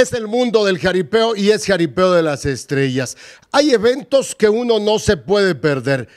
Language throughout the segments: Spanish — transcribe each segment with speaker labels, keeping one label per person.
Speaker 1: Es el mundo del jaripeo y es jaripeo de las estrellas. Hay eventos que uno no se puede perder.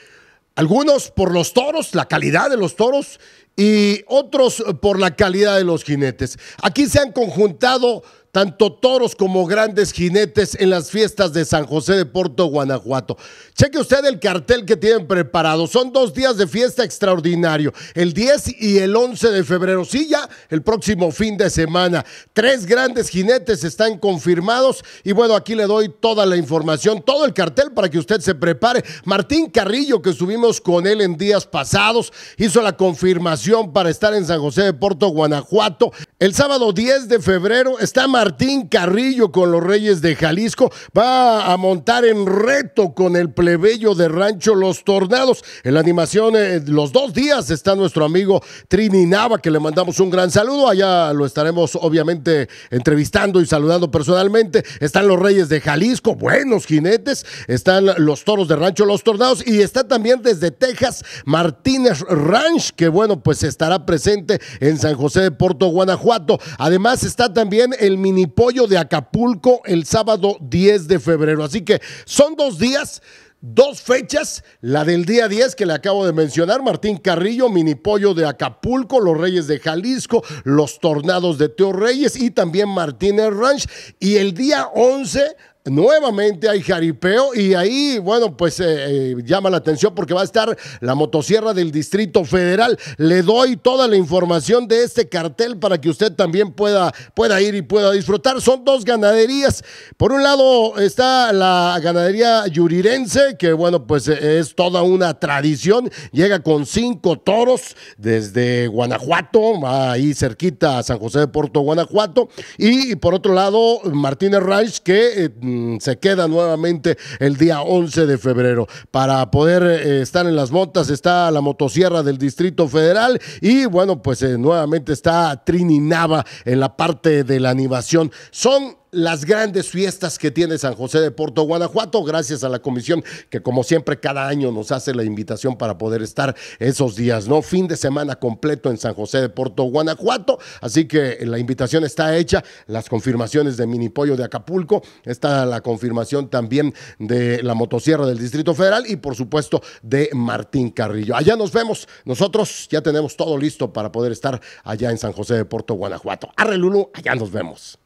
Speaker 1: Algunos por los toros, la calidad de los toros, y otros por la calidad de los jinetes. Aquí se han conjuntado tanto toros como grandes jinetes en las fiestas de San José de Porto, Guanajuato. Cheque usted el cartel que tienen preparado. Son dos días de fiesta extraordinario, el 10 y el 11 de febrero. Sí, ya el próximo fin de semana. Tres grandes jinetes están confirmados y bueno, aquí le doy toda la información, todo el cartel para que usted se prepare. Martín Carrillo, que estuvimos con él en días pasados, hizo la confirmación para estar en San José de Porto, Guanajuato. El sábado 10 de febrero está Martín Martín Carrillo con los Reyes de Jalisco va a montar en reto con el plebeyo de Rancho Los Tornados. En la animación, eh, los dos días está nuestro amigo Trini Nava, que le mandamos un gran saludo. Allá lo estaremos obviamente entrevistando y saludando personalmente. Están los Reyes de Jalisco, buenos jinetes. Están los toros de Rancho Los Tornados y está también desde Texas Martínez Ranch, que bueno, pues estará presente en San José de Porto, Guanajuato. Además está también el mini pollo de Acapulco el sábado 10 de febrero. Así que son dos días dos fechas, la del día 10 que le acabo de mencionar, Martín Carrillo, Mini Pollo de Acapulco, Los Reyes de Jalisco, Los Tornados de Teo Reyes y también Martínez Ranch. Y el día 11 Nuevamente hay jaripeo y ahí, bueno, pues eh, eh, llama la atención porque va a estar la motosierra del Distrito Federal. Le doy toda la información de este cartel para que usted también pueda, pueda ir y pueda disfrutar. Son dos ganaderías. Por un lado está la ganadería yurirense, que bueno, pues eh, es toda una tradición. Llega con cinco toros desde Guanajuato, ahí cerquita a San José de Puerto Guanajuato. Y, por otro lado, Martínez Reich, que Mm, se queda nuevamente el día 11 de febrero. Para poder eh, estar en las motas está la motosierra del Distrito Federal y bueno, pues eh, nuevamente está Trininava en la parte de la animación. Son las grandes fiestas que tiene San José de Porto, Guanajuato, gracias a la comisión que como siempre cada año nos hace la invitación para poder estar esos días, ¿no? Fin de semana completo en San José de Porto, Guanajuato, así que la invitación está hecha, las confirmaciones de Mini Pollo de Acapulco, está la confirmación también de la motosierra del Distrito Federal y por supuesto de Martín Carrillo. Allá nos vemos. Nosotros ya tenemos todo listo para poder estar allá en San José de Puerto Guanajuato. Arre Lulu, allá nos vemos.